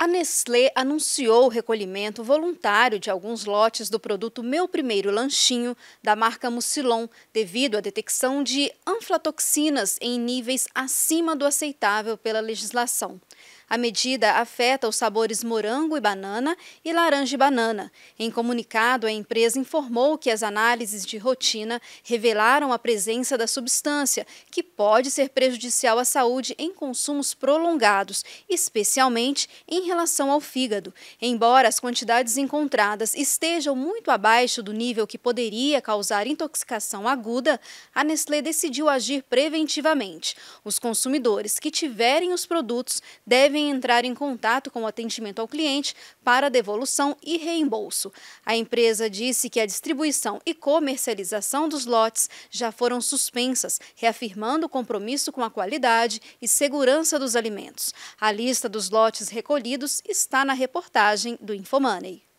A Nestlé anunciou o recolhimento voluntário de alguns lotes do produto Meu Primeiro Lanchinho, da marca Mucilon, devido à detecção de anflatoxinas em níveis acima do aceitável pela legislação. A medida afeta os sabores morango e banana e laranja e banana. Em comunicado, a empresa informou que as análises de rotina revelaram a presença da substância, que pode ser prejudicial à saúde em consumos prolongados, especialmente em relação ao fígado. Embora as quantidades encontradas estejam muito abaixo do nível que poderia causar intoxicação aguda, a Nestlé decidiu agir preventivamente. Os consumidores que tiverem os produtos devem devem entrar em contato com o atendimento ao cliente para devolução e reembolso. A empresa disse que a distribuição e comercialização dos lotes já foram suspensas, reafirmando o compromisso com a qualidade e segurança dos alimentos. A lista dos lotes recolhidos está na reportagem do Infomoney.